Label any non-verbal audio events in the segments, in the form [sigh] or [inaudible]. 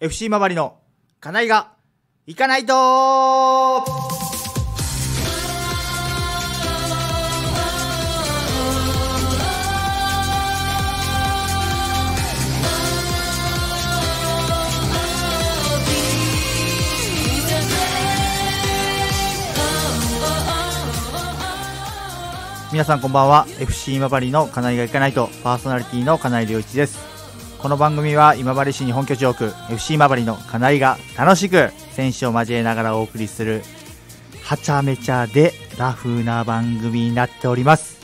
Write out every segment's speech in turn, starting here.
FC 周りの金井が行かないと皆さんこんばんは FC 今治の金井が行かないとパーソナリティの金井良一ですこの番組は今治市に本拠地を置く FC 今治の金井が楽しく選手を交えながらお送りするはちゃめちゃでラフな番組になっております、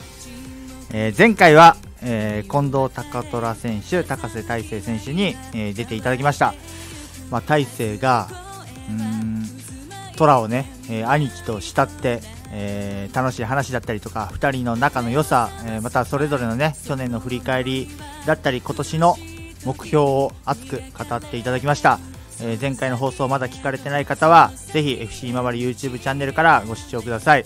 えー、前回は、えー、近藤高虎選手高瀬大成選手に、えー、出ていただきました、まあ、大成がうん虎をね、えー、兄貴と慕ってえー、楽しい話だったりとか2人の仲の良さ、えー、またそれぞれのね去年の振り返りだったり今年の、目標を熱く語っていただきました。えー、前回の放送まだ聞かれてない方は、ぜひ FC 今治 YouTube チャンネルからご視聴ください。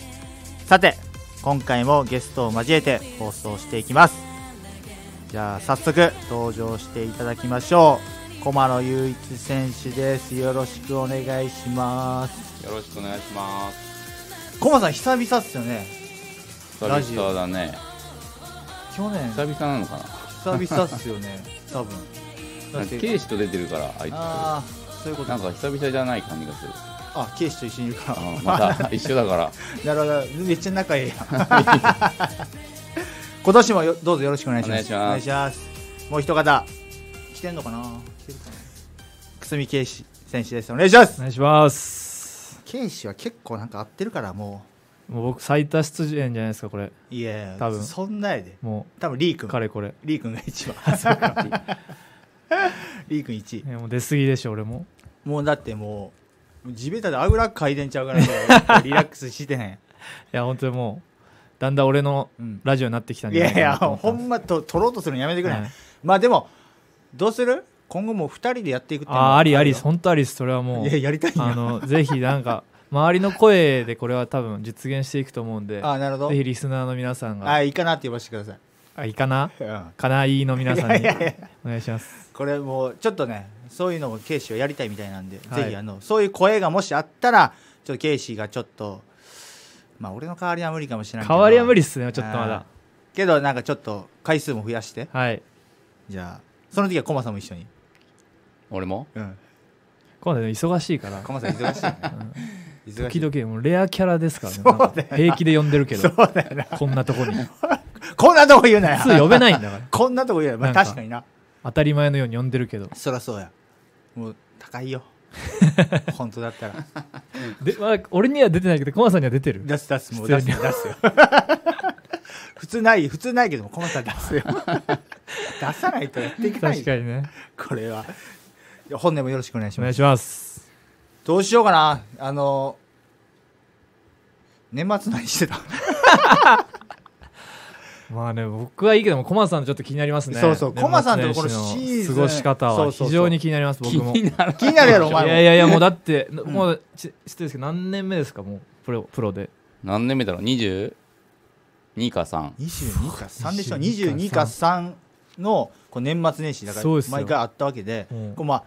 さて、今回もゲストを交えて放送していきます。じゃあ早速登場していただきましょう。駒野雄一選手です。よろしくお願いします。よろしくお願いします。駒さん久々っすよね。久々だね。去年。久々なのかな。久々っすよね。多分だって警視と出てるからあいつああそういうことなんか久々じゃない感じがするあ警視と一緒にいるかうまた [laughs] 一緒だからなるほどめっちゃ仲いいや [laughs] 今年もよどうぞよろしくお願いしますお願いしますもう一方来てんのかな来てるかな久住圭史選手ですお願いしますお願いします。圭史は結構なんか合ってるからもうもう僕最多出演じゃないですかこれいや多分そんなやでもう多分リー君彼これリー君が一番リー君1位、もう出過ぎでしょ俺ももうだってもう地べたであぐらかいてんちゃうからリラックスしてへん [laughs] いや本当にもうだんだん俺のラジオになってきたんじゃないかな、うん、いやいやほんまと取ろうとするのやめてくれ、はい、まあでもどうする今後もう2人でやっていくっていうあありあり本当ありそれはもういややりたいあのぜひなんか周りの声でこれは多分実現していくと思うんであなるほどぜひリスナーの皆さんがあいいかなって呼ばせてくださいあいいかな、うん、かないいの皆さんにお願いしますこれもうちょっとねそういうのをケイシーはやりたいみたいなんで、はい、ぜひあのそういう声がもしあったらちょっとケイシーがちょっとまあ俺の代わりは無理かもしれないけど代わりは無理っすねちょっとまだけどなんかちょっと回数も増やしてはいじゃあその時はコマさんも一緒に俺もうんコマさん忙しいからコマさん忙しい、ね、うん時々もうレアキャラですからね平気で呼んでるけどこんなとこに [laughs] こんなとこ言うなよ。通呼べないんだから [laughs] こんなとこ言うなよ。まあ、確かにな。当たり前のように呼んでるけどそりゃそうや。もう、高いよ。[laughs] 本当だったら。で、まあ、俺には出てないけど駒さんには出てる出す出す、もう出す出すよ。普通ない、普通ないけども、困さんら出すよ。出さないとやっていけない確かにねこれは。本年もよろしくお願いしお願いしますどうしようかな。あの、年末何してた [laughs] まあね、僕はいいけども、コマさんちょっと気になりますね。そうそう、コマさんとこのシーズン。過ごし方は非常に気になります、僕も。[laughs] 気になるやろ、お前も。いやいやいや、もうだって、うん、もう、ち、失礼ですけど、何年目ですか、もう、プロ、プロで。何年目だろう、20? 2か3 22か3でしょ22か3のこう年末年始だから毎回あったわけで、うん、こうまあ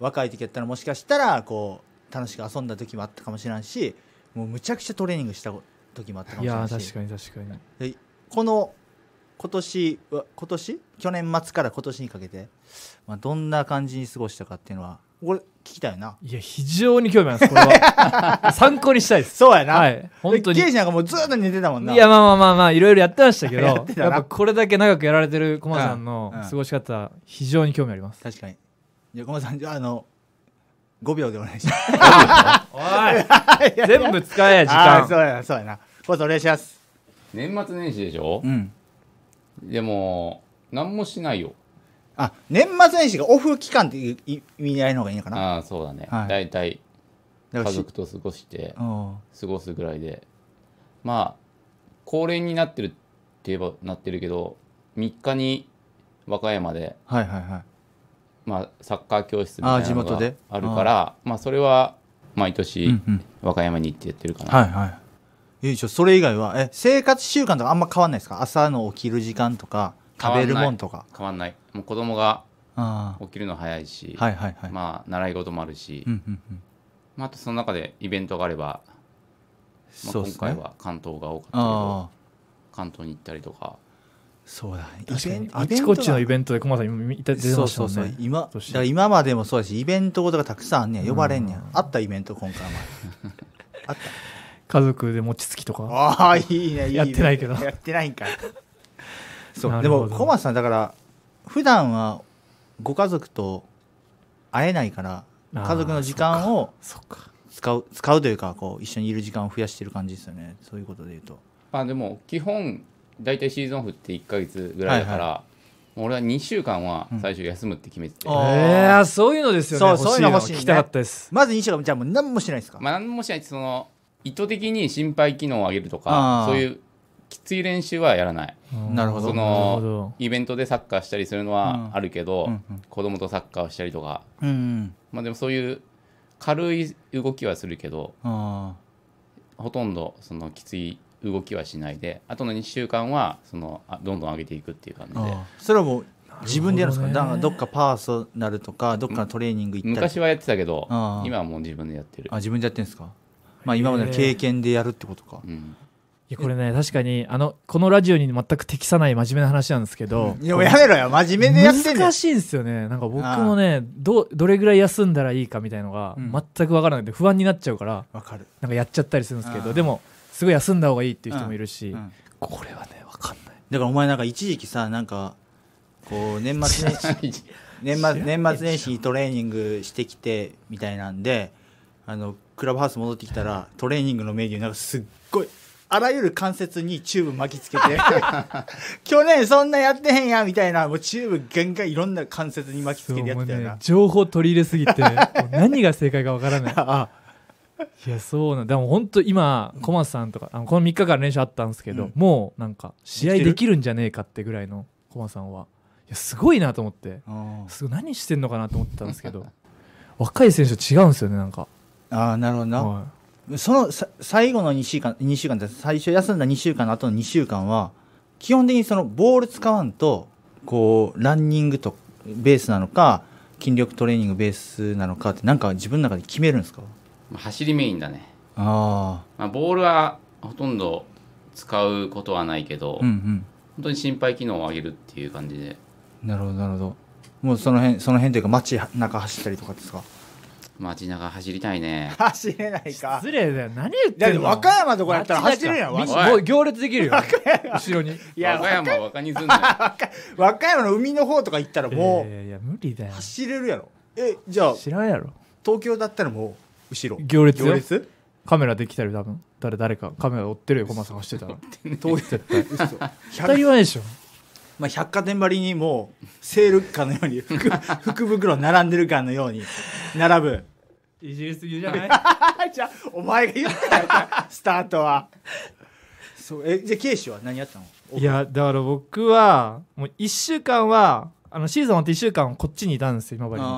若い時やったらもしかしたらこう楽しく遊んだ時もあったかもしれないしもうむちゃくちゃトレーニングした時もあったかもしれんしいや確かに確かにでこの今年は今年去年末から今年にかけて、まあ、どんな感じに過ごしたかっていうのはこれ聞きたいないや非常に興味あります [laughs] 参考にしたいですそうやな、はい、本当に刑事なんかもうずっと寝てたもんないやまあまあまあまあいろいろやってましたけど [laughs] やっぱこれだけ長くやられてる駒さんの過ごし方、うんうん、非常に興味あります確かにじゃあ駒さんじゃあの五秒でお願いしますおい全部使え時間そうやそうやなこそお願いします年末年始でしょうんでも何もしないよあ年末年始がオフ期間っていう意味合いの方がいいのかなああそうだね、はい、大体家族と過ごして過ごすぐらいでまあ恒例になってるって言えばなってるけど3日に和歌山で、はいはいはい、まあ、サッカー教室みたいなのがあるからまあ、それは毎年和歌山に行ってやってるかな、うんうん、はいはいよいしょそれ以外はえ生活習慣とかあんま変わんないですか朝の起きる時間とか食べるもんとか変わんないもう子供が起きるの早いし、はいはいはい、まあ習い事もあるし、うんうんうんまあ、あとその中でイベントがあれば、まあ、今回は関東が多かったけど、ね、関東に行ったりとかそうだイベントあちこちのイベントで駒さん今出てましたもんねそうそうそう今今までもそうだしイベントごとがたくさんあんねん呼ばれんねん、うん、あったイベント今回も [laughs] あった家族で餅つきとかああいいねいいねやってないけどやってないんか [laughs] そうでも駒さんだから普段はご家族と会えないから家族の時間を使う使うというかこう一緒にいる時間を増やしてる感じですよねそういうことでいうとまあでも基本大体シーズンオフって1か月ぐらいだから、はいはい俺は2週間は最初休むって決めてて、うん、えー、そういうのですよねそうそういうの欲しい、ね、聞きたかったですまず2週間じゃあもう何もしないですか、まあ、何もしないその意図的に心肺機能を上げるとかそういうきつい練習はやらないなるほどそのイベントでサッカーしたりするのはあるけど、うん、うんうん、子供とサッカーをしたりとか、うん、うん、まあ、でもそういう軽い動きはするけどほとんどそのきつい動きはしないであとの2週間はそのどんどん上げていくっていう感じでそれはもう自分でやるんですかどっかパーソナルとかどっかのトレーニング行ったり昔はやってたけど今はもう自分でやってるあ自分でやってるんですかまあ今までの経験でやるってことか、えー、うんいやこれね確かにあのこのラジオに全く適さない真面目な話なんですけど、うん、いややめろよ真面目でやってる難しいんですよねなんか僕もねどどれぐらい休んだらいいかみたいのが全く分からなくて不安になっちゃうから、かるなんかやっちゃったりするんですけどでもすごい休んだ方がいいっていう人もいるし、これはね分かんないだからお前なんか一時期さなんかこう年末年始 [laughs] 年末年末年始にトレーニングしてきてみたいなんであのクラブハウス戻ってきたらトレーニングのメニューなんかすっごいあらゆる関節にチューブ巻きつけて [laughs] 去年そんなやってへんやみたいなもうチューブ限界いろんな関節に巻きつけてやってたよな、ね、情報取り入れすぎて何が正解かわからない [laughs] いやそうなんでも本当今小松さんとかあのこの3日間練習あったんですけど、うんもうなんか試合できるんじゃねえかってぐらいの小松さんはいやすごいなと思ってすごい何してんのかなと思ってたんですけど [laughs] 若い選手と違うんですよねなんか、ああなるほどな、はそのさ最後の2週間2週間って最初休んだ2週間の後の2週間は基本的にそのボール使わんとこうランニングとベースなのか筋力トレーニングベースなのかってなんか自分の中で決めるんですか走りメインだねあ、まあ、ボールはほとんど使うことはないけど、うんうん、本当に心肺機能を上げるっていう感じでなるほどなるほどもうその辺その辺というか街中走ったりとかですか街中走りたいね走れないか失礼だよ何言ってんの和歌山とかやったら走れるやん行列できるよ後ろにいや和歌山にすんよ [laughs] 和歌山の海の方とか行ったらもう、いやいや無理だよ走れるやろえじゃあ知らんやろ東京だったらもう後ろ行列行列カメラできたり多分誰誰かカメラ追ってるよ駒探してたら通り絶対嘘絶対言でしょまあ、百貨店ばりにもうセールかのように福福袋並んでるかのように並ぶいじりすぎじゃない [laughs] じゃあお前が言ったらスタートはそうえじゃあケイシは何やったのいやだから僕はもう1週間はあのシーズン終わって1週間こっちにいたんですよ今治に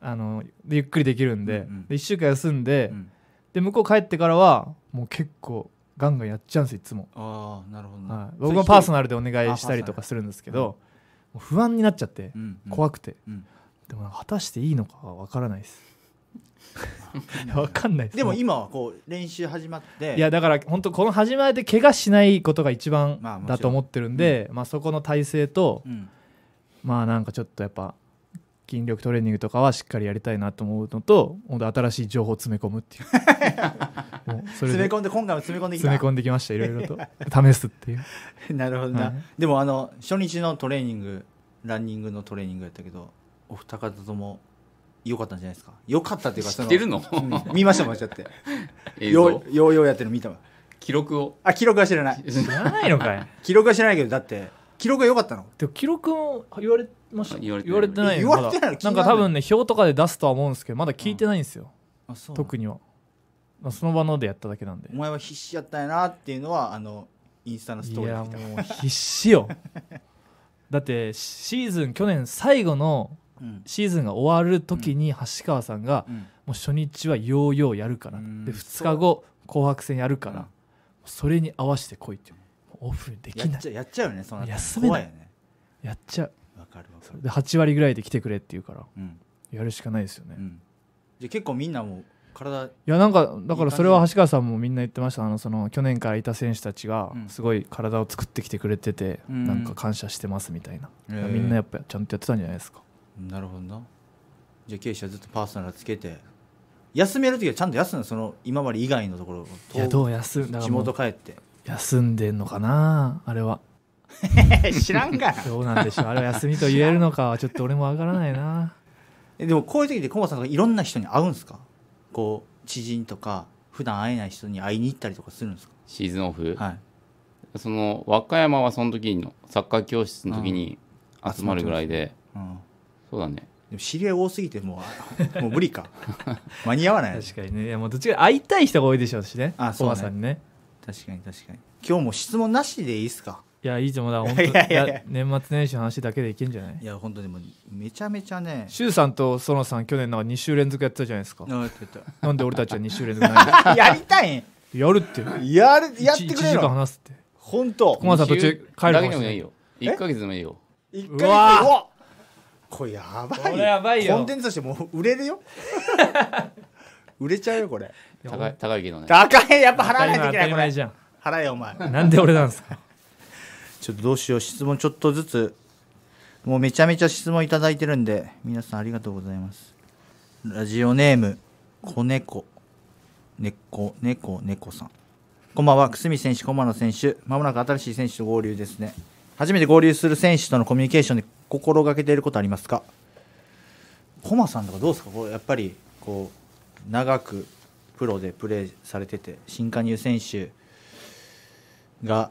あのゆっくりできるんでうんうん、で1週間休んでうん、で向こう帰ってからはもう結構ガンガンやっちゃうんですいつもああなるほど、ね、はい、僕もパーソナルでお願いしたりとかするんですけど、うん、不安になっちゃって、怖くて、うん、でも果たしていいのかは分からないです分 [laughs] かんないです、でも今はこう練習始まっていやだから本当この始まりで怪我しないことが一番だと思ってるんで、まあ、そこの体制と、まあなんかちょっとやっぱ筋力トレーニングとかはしっかりやりたいなと思うのと本当新しい情報を詰め込むっていう [laughs] 詰め込んで今回も詰め込んできた詰め込んできましたいろいろと試すっていうなるほどな、でもあの初日のトレーニングランニングのトレーニングやったけどお二方とも良かったんじゃないですか良かったっていうか知ってるの、うん、見ましたもんちゃって [laughs] ようようやってるの見たわ記録をあ記録は知らない知らないのかい [laughs] 記録は知らないけどだって記録が良かったので記録も言われました言われて言われてない言われてないなんか多分ね表とかで出すとは思うんですけどまだ聞いてないんですよ、あそう特には、まあ、その場のでやっただけなんでお前は必死やったんやなっていうのはあのインスタのストーリーでもう必死よ [laughs] だってシーズン去年最後のシーズンが終わる時に橋川さんが、うんもう初日はヨーヨーやるから、うんで2日後紅白戦やるから、うんそれに合わせてこいってオフできないやっちゃうよねその休めない、ね、やっちゃうわかるわかるで8割ぐらいで来てくれって言うから、うん、やるしかないですよね、うん、じゃ結構みんなも体いやなんかだからそれは橋川さんもみんな言ってましたあのその去年からいた選手たちがすごい体を作ってきてくれてて、うん、なんか感謝してますみたいな、みんなやっぱちゃんとやってたんじゃないですかなるほどなじゃあ経営者ずっとパーソナルつけて休める時はちゃんと休むその今まで以外のところいやどう休む地元帰って休んでんのかなあれは [laughs] 知らんがどうなんでしょうあれは休みと言えるのかは [laughs] ちょっと俺もわからないなでもこういう時でコモさんがいろんな人に会うんですかこう知人とか普段会えない人に会いに行ったりとかするんですかシーズンオフ、はい、その和歌山はその時のサッカー教室の時に集まるぐらいで、うん、そうだねでも知り合い多すぎてもうもう無理か [laughs] 間に合わない確かにねいやもうどっちか会いたい人が多いでしょうしねあそう、さんにね確かに確かに今日も質問なしでいいっすかいやいいと思うだ [laughs] 本当いやいやいや年末年始の話だけでいけんじゃないいや本当にもめちゃめちゃね周さんと園さん去年なんか2週連続やってたじゃないですかやってたなんで俺たちは2週連続やりたいん [laughs] やるってやるやってくれよ1時間話すって本当駒さん途中帰るかもしれないよ1か月でもいいよ1か月うわこれやばいこれやばいよコンテンツとしてもう売れるよ [laughs] 売れちゃうよこれ高い高いけどね高いやっぱ払わないといけないこれじゃん払えよお前なんで俺なんですか [laughs] ちょっとどうしよう質問ちょっとずつもうめちゃめちゃ質問いただいてるんで皆さんありがとうございますラジオネーム子猫猫猫猫さんこんばんは久住選手駒野選手まもなく新しい選手と合流ですね初めて合流する選手とのコミュニケーションで心がけていることありますか駒さんとかどうですかこうやっぱりこう長くプロでプレーされてて新加入選手が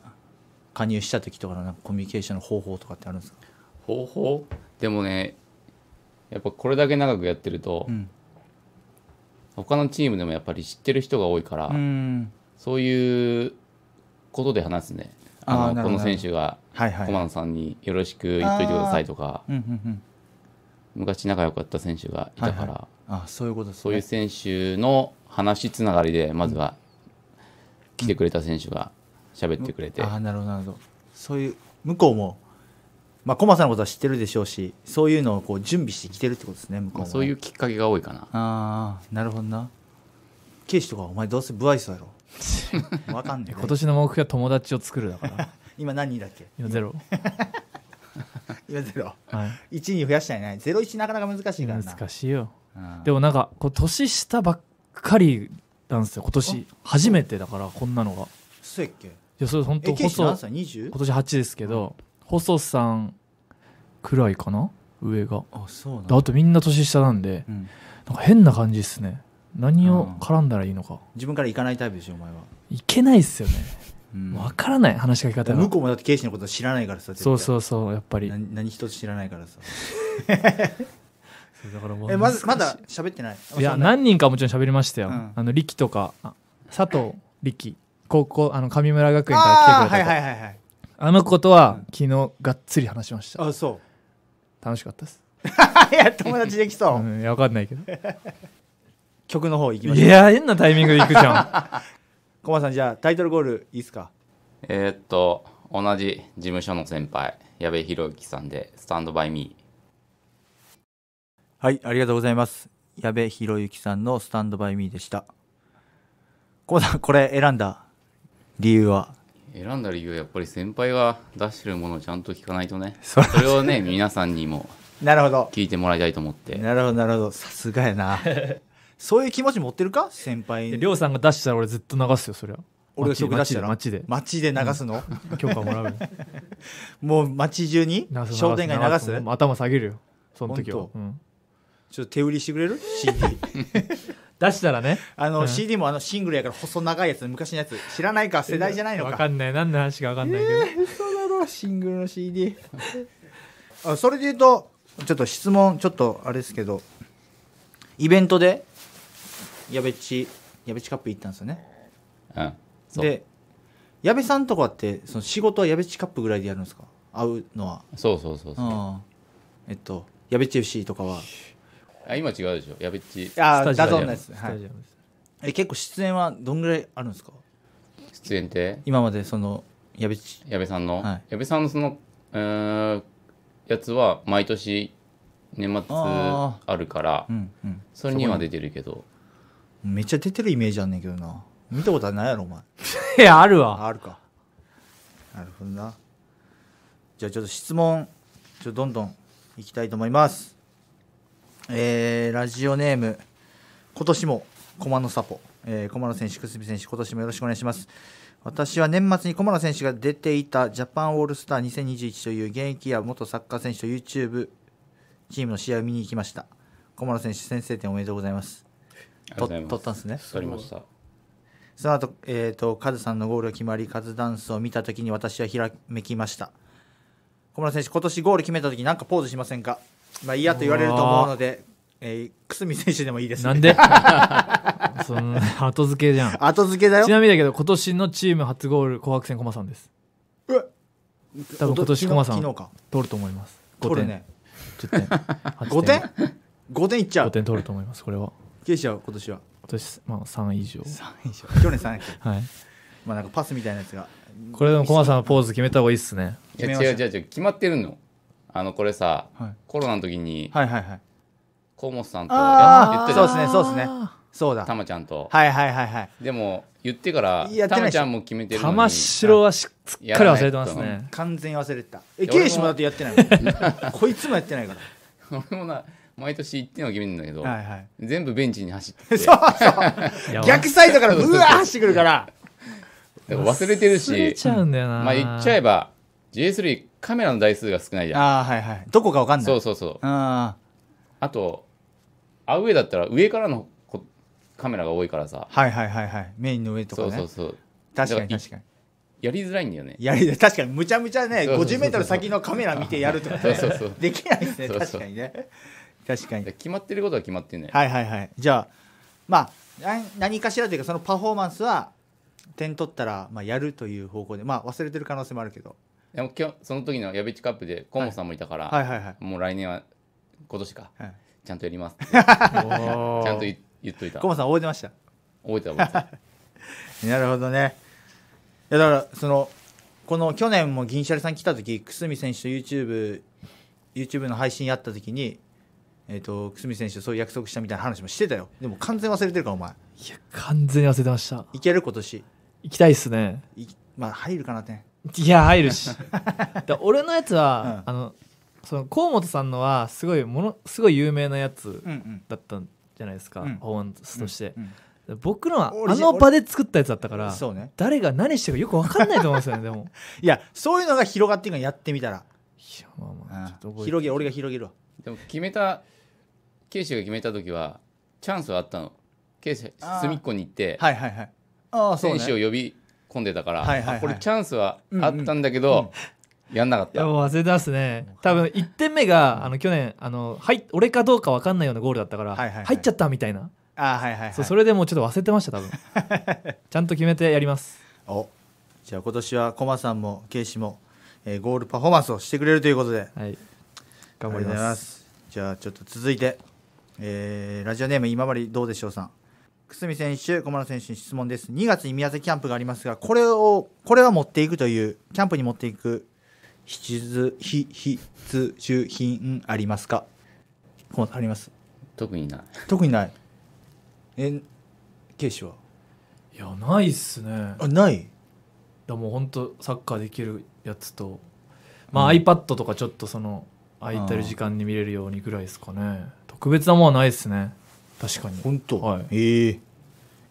加入した時とかのなんかコミュニケーションの方法とかってあるんですか方法でもねやっぱこれだけ長くやってると、うん、他のチームでもやっぱり知ってる人が多いから、うそういうことで話すねあのこの選手が駒野さんによろしく言っといてくださいとか、うんうんうん、昔仲良かった選手がいたから、はいはい、あそういうこと、ね、そういう選手の話つながりでまずは来てくれた選手が喋ってくれて、ああなるほどなるほどそういう向こうもまあ駒さんのことは知ってるでしょうしそういうのをこう準備してきてるってことですね向こうも、まあ、そういうきっかけが多いかなああなるほどな警視とかお前どうせ不愛想やろ [laughs] わかんねえ今年の目標は友達を作るだから [laughs] 今何人だっけ今ゼロ [laughs] 今ゼロ、はい、1に増やしたいね01なかなか難しいからな難しいよでもなんかこう年下ばっかりなんですよ今年初めてだからこんなのがそうやっけいやそれ本当細今年8ですけど、細さんくらいかな上があそうなあとみんな年下なんで、うん、なんか変な感じですね何を絡んだらいいのか、自分から行かないタイプでしょお前はいけないっすよね、うん、分からない話しかけ方が向こうもだってケイシのこと知らないからさそうそうそうやっぱり何一つ知らないからさ [laughs] だからもうえまずまだ喋ってないいや何人かもちろん喋りましたよ、うん、あの力とか佐藤力高校あの神村学園から来てくれたあ,、はいはいはいはい、あの子とは、昨日がっつり話しましたあそう楽しかったです [laughs] いや友達できそう、うん、分かんないけど [laughs] 曲の方いきましょういや変なタイミングでいくじゃん [laughs] コマさんじゃあタイトルゴールいいっすかえー、っと同じ事務所の先輩矢部宏之さんで「スタンドバイミー」はい、ありがとうございます。矢部博之さんのスタンドバイミーでした。こうだ、これ選んだ理由は選んだ理由はやっぱり先輩が出してるものをちゃんと聞かないとね。それをね、皆さんにも [laughs] なるほど聞いてもらいたいと思って。なるほど、なるほど。さすがやな。[laughs] そういう気持ち持ってるか先輩。りょうさんが出したら俺ずっと流すよ、そりゃ。俺が曲出したら街で街で流すの、許可もらう [laughs] もう街中に商店街流す頭下げるよその時は、うん、ちょっと手売りしてくれる CD 出したらねあの、うん CD もあのシングルやから細長いやつ昔のやつ知らないか世代じゃないのわかかんない何の話かわかんないけど、えー嘘だろシングルの CD [laughs] あそれで言うとちょっと質問ちょっとあれですけどイベントで矢部っち矢部っちカップ行ったんですよねうんで矢部さんとかってその仕事は矢部っちカップぐらいでやるんですか会うのはそうそうそうそううんえっと矢部っち FC とかは [laughs] あ今違うでしょやべっちああダゾーンはい、え結構出演はどんぐらいあるんですか出演って今までその矢部ち矢部さんの、はい、矢部さんのその、えー、やつは毎年年末あるから、うんうん、それには出てるけどめっちゃ出てるイメージあんねんけどな見たことはないやろお前 [laughs] いやあるわあるかなるほどなじゃあちょっと質問ちょどんどんいきたいと思いますえー、ラジオネーム今年も駒野サポ、えー、駒野選手、久住選手、今年もよろしくお願いします。私は年末に駒野選手が出ていたジャパンオールスター2021という現役や元サッカー選手と YouTube チームの試合を見に行きました。駒野選手、先制点おめでとうございます。と取ったんですね。取りました。その後、えっ、ー、と、カズさんのゴールが決まり、カズダンスを見たときに私はひらめきました。小村選手、今年ゴール決めたとき、なんかポーズしませんかまあ嫌と言われると思うので、えー、久住選手でもいいです、ね、なんで [laughs] [laughs] その後付けじゃん後付けだよちなみにだけど今年のチーム初ゴール紅白戦駒さんですえ多分今年駒さん取ると思います5点ね10点5点点いっちゃう5点取ると思いますこれは九州は今年は今年、まあ、3以上3以上去年3位。[laughs] はいまあなんかパスみたいなやつがこれでも駒さんのポーズ決めた方がいいっすねいや違う違う違う決まってるのあのこれさ、はい、コロナの時に、はいはいはい、河本さんと言ってたそうですねそうですねそうだたまちゃんとはいはいはいはいでも言ってからたまちゃんも決めてるのに玉城はしっかり忘れてますね完全忘れてたえケイシもだってやってないもん [laughs] こいつもやってないから俺もな毎年んのは決めるんだけど、はいはい、全部ベンチに走って [laughs] そうそう逆サイドからうわ走ってくるから忘れてるしまあ言っちゃえば J3 カメラの台数が少ないじゃんああはいはいどこかわかんないそうそうそうああとアウェーだったら上からのカメラが多いからさはいはいはいはいメインの上とかねそうそうそう確かに確かにやりづらいんだよねやり確かにむちゃむちゃね5 0ル先のカメラ見てやるとか、ね、[laughs] そうそうできないですね確かにね確かに決まってることは決まってんねはいはいはいじゃあまあ何かしらというかそのパフォーマンスは点取ったら、まあ、やるという方向でまあ忘れてる可能性もあるけどでも今日その時の矢部チカップで河本さんもいたから、はいはいはいもう来年は今年か、はいちゃんとやりますって [laughs] ちゃんと言言っといたコ覚さん覚えてました覚えてた覚えてた [laughs] なるほどねいやだからそのこの去年も銀シャリさん来た時久住選手と YouTube, YouTube の配信やった時に、えー、と久住選手とそういう約束したみたいな話もしてたよでも完全忘れてるからお前いや完全に忘れてましたいける今年行きたいっすねまあ入るかなって [laughs] いや入るし [laughs] 俺のやつは、うん、あのその河本さんのはすごいものすごい有名なやつだったじゃないですか、うん、法スとして、うんうん、僕のはあの場で作ったやつだったから、誰が何してるかよく分かんないと思うんですよねでも [laughs] いやそういうのが広がっていくのやってみたら広げ俺が広げるわでも決めた慶州が決めた時はチャンスはあったの慶州隅っこに行って、はいはいはいああ、ね、選手を呼び混んでたから、はいはいはいこれチャンスはあったんだけど、やんなかっいやたもう忘れてますね多分1点目があの去年あの入っ俺かどうか分かんないようなゴールだったから、はいはいはい入っちゃったみたいな、あはいはいはいそうそれでもうちょっと忘れてました多分 [laughs] ちゃんと決めてやりますおじゃあ今年はコマさんもケイシも、えーゴールパフォーマンスをしてくれるということではい頑張りますりがとじゃあちょっと続いて、えーラジオネーム今治どうでしょうさん久住選手、小村選手に質問です。2月に宮崎キャンプがありますが、これを、これは持っていくという、キャンプに持っていく必需品ありますかあります特にない。特にない。え、ケイシはいや、ないっすね。あ、ないだもう本当サッカーできるやつと、まあ、うん、iPad とかちょっとその、空いてる時間に見れるようにぐらいですかね。特別なものはないっすね。確かに本当、はい、ええ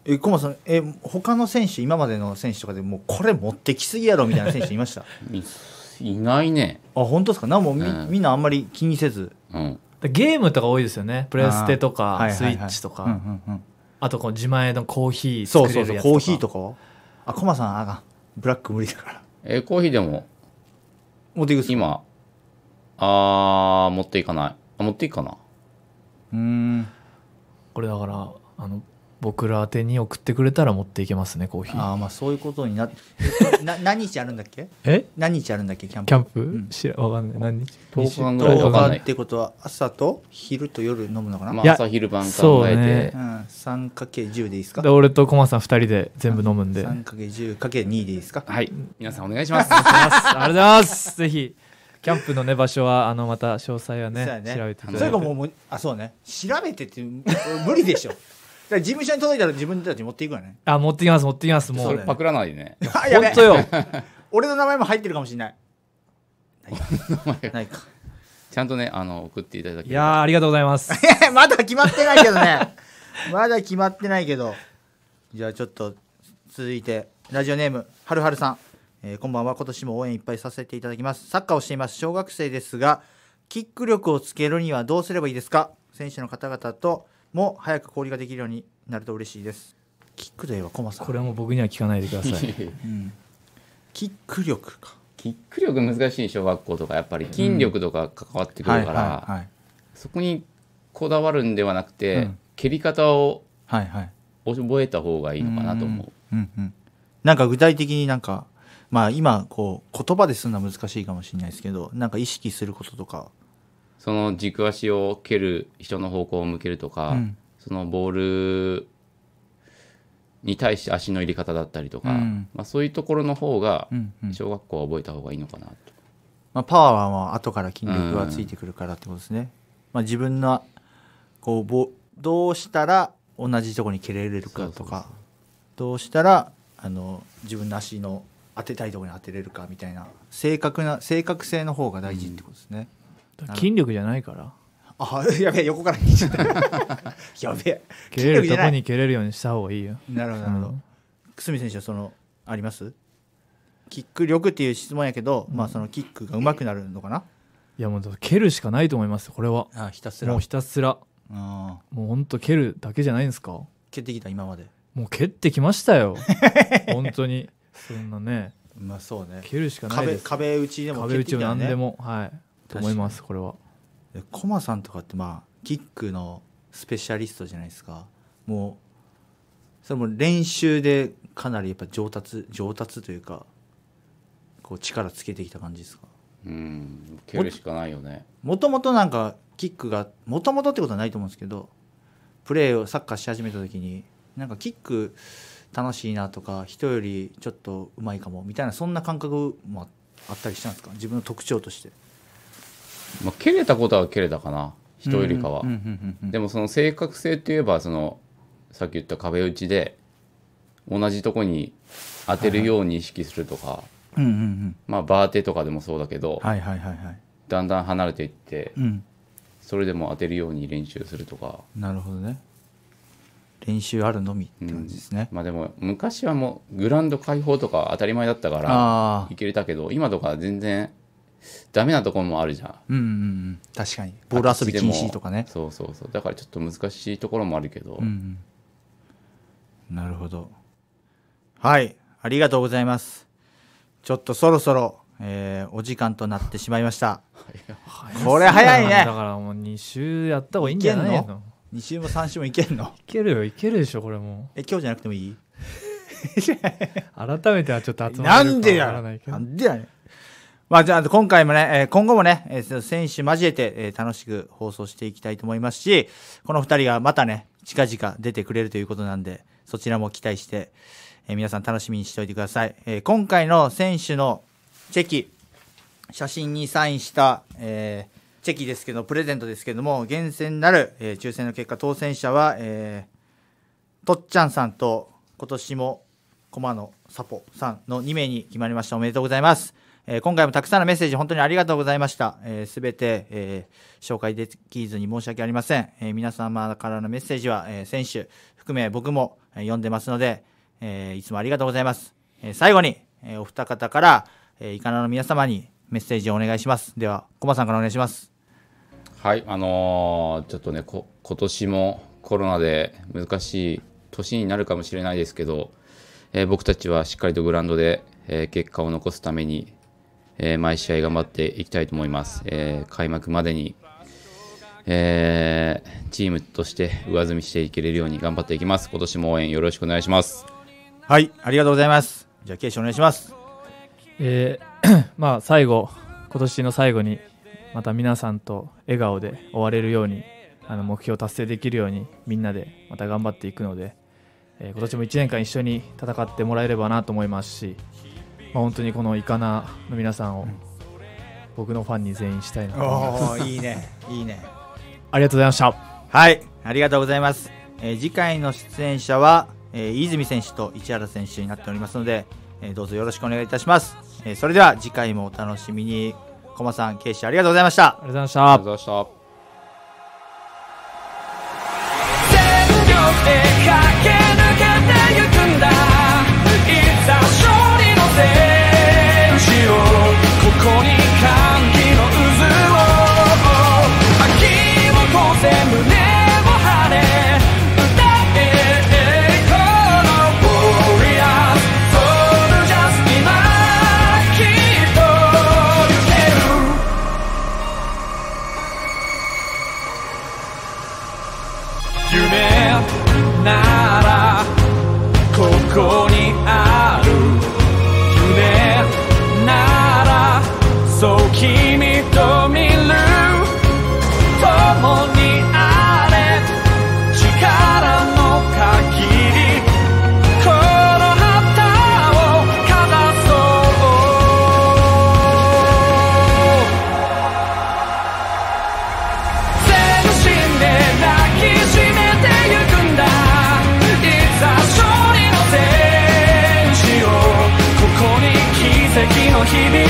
えコマさんえ他の選手今までの選手とかでもうこれ持ってきすぎやろみたいな選手いました [laughs] いないねあ本当ですかなんもみうん、みんなあんまり気にせず、うん、ゲームとか多いですよねプレステとかスイッチとかあとこう自前のコーヒーそうそうそうコーヒーとかあコマさんあかブラック無理だからえコーヒーでも持っていく今あ持っていかない持っていくかなうんこれだからあの僕ら宛に送ってくれたら持っていけますねコーヒーああまあそういうことになって [laughs] 何日あるんだっけえ何日あるんだっけキャンプキャンプ、うん、知らわかんない何日10日間ぐらい10日ってことは朝と昼と夜飲むのかな、まあ、朝昼晩考えて、ねうん、3×10 でいいですかで俺とコマさん2人で全部飲むんで 3×10×2 でいいですかはい皆さんお願いしますありがとうございますぜひキャンプのね場所はあのまた詳細はねね調べてただてそれかもうあそうね調べてって無理でしょだ [laughs] 事務所に届いたら自分たち持っていくわねあ持ってきます持ってきますもうそれパクらないね [laughs] 本当よ [laughs] 俺の名前も入ってるかもしれないないかちゃんとねあの送っていただきいやありがとうございますまだ決まってないけどねまだ決まってないけどじゃあちょっと続いてラジオネームはるはるさんえー、こんばんは今年も応援いっぱいさせていただきますサッカーをしています小学生ですがキック力をつけるにはどうすればいいですか選手の方々とも早く氷ができるようになると嬉しいですキックといえばコマさんこれはもう僕には聞かないでください、[laughs] うん、キック力かキック力難しい小学校とかやっぱり筋力とか関わってくるからそこにこだわるんではなくて、うん、蹴り方を覚えた方がいいのかなと思う,、うんうん、なんか具体的になんかまあ今こう言葉でするのは難しいかもしれないですけどなんか意識することとかその軸足を蹴る人の方向を向けるとか、うん、そのボールに対して足の入れ方だったりとか、うん、まあ、そういうところの方が小学校は覚えた方がいいのかなと、うんうん、まあ、パワーは後から筋肉がついてくるからってことですね、うん、まあ、自分のこうぼどうしたら同じところに蹴れるかとかどうしたらあの自分の足の当てたいところに当てれるかみたいな正確な正確性の方が大事ってことですね、うん、筋力じゃないからあやべえ横からいちゃったやべえ [laughs] 蹴れるとこに蹴れるようにした方がいいよ [laughs] なるほどなるほど久住選手はそのありますキック力っていう質問やけど、うん、まあそのキックがうまくなるのかないやもう蹴るしかないと思いますこれはあひたすらもうひたすらもうほんと蹴るだけじゃないんですか蹴ってきた今までもう蹴ってきましたよ [laughs] 本当にそんなねまあそうね蹴るしかない壁です壁打ちでも壁打ち何でも、はいと思いますこれはでコマさんとかってまあキックのスペシャリストじゃないですかもうそれも練習でかなりやっぱ上達上達というかこう力つけてきた感じですかうん蹴るしかないよねもともとなんかキックがもともとってことはないと思うんですけどプレーをサッカーし始めた時になんかキック楽しいなとか人よりちょっとうまいかもみたいなそんな感覚もあったりしたんですか自分の特徴として。まあ、蹴れたことは蹴れたかな人よりかは、でもその正確性っていえばそのさっき言った壁打ちで同じとこに当てるように意識するとか、まあバーテとかでもそうだけど、だんだん離れていって、うん、それでも当てるように練習するとかなるほどね練習あるのみって感じですね、うん、まあでも昔はもうグランド開放とか当たり前だったからいけれたけど今とか全然ダメなところもあるじゃんうんうん、うん、確かにボール遊び禁止とかねそうそうそうだからちょっと難しいところもあるけど、うんうん、なるほどはいありがとうございますちょっとそろそろえー、お時間となってしまいました。これ早いね。だからもう2週やった方がいいんじゃないの2週も3週もいけるのいけるよいけるでしょこれもえ今日じゃなくてもいい [laughs] 改めてはちょっと集まるなんでやなんでやねまあじゃあ今回もね、えー、今後もね、えー、選手交えて、えー、楽しく放送していきたいと思いますし、この二人がまたね、近々出てくれるということなんで、そちらも期待して、えー、皆さん楽しみにしておいてください。えー、今回の選手のチェキ、写真にサインした、えー、チェキですけどプレゼントですけども厳選なる、えー、抽選の結果当選者は、えー、とっちゃんさんと今年も駒野サポさんの2名に決まりましたおめでとうございます、えー、今回もたくさんのメッセージ本当にありがとうございましたすべ、えー、全て、えー、紹介できずに申し訳ありません、えー、皆様からのメッセージは、えー、選手含め僕も、読んでますので、えー、いつもありがとうございます、えー、最後に、えー、お二方から、えー、イカナの皆様にメッセージをお願いしますではコマさんからお願いしますはいあのー、ちょっとねこ今年もコロナで難しい年になるかもしれないですけど、えー、僕たちはしっかりとグラウンドで、えー、結果を残すために、え毎試合頑張っていきたいと思います、え開幕までに、えチームとして上積みしていけれるように頑張っていきます今年も応援よろしくお願いしますはいありがとうございますじゃあケイシお願いしますえー、[coughs] まあ最後、今年の最後にまた皆さんと笑顔で終われるようにあの目標を達成できるようにみんなでまた頑張っていくので、えー、今年も1年間一緒に戦ってもらえればなと思いますし、まあ、本当にこのイカナの皆さんを僕のファンに全員したいなと思います。いいね [laughs] いいねありがとうございましたはいありがとうございます、えー、次回の出演者は、えー、泉選手と市原選手になっておりますので、えー、どうぞよろしくお願いいたしますえそれでは次回もお楽しみに。駒さん、ケイシありがとうございました。ありがとうございました。ありがとうございました。の日々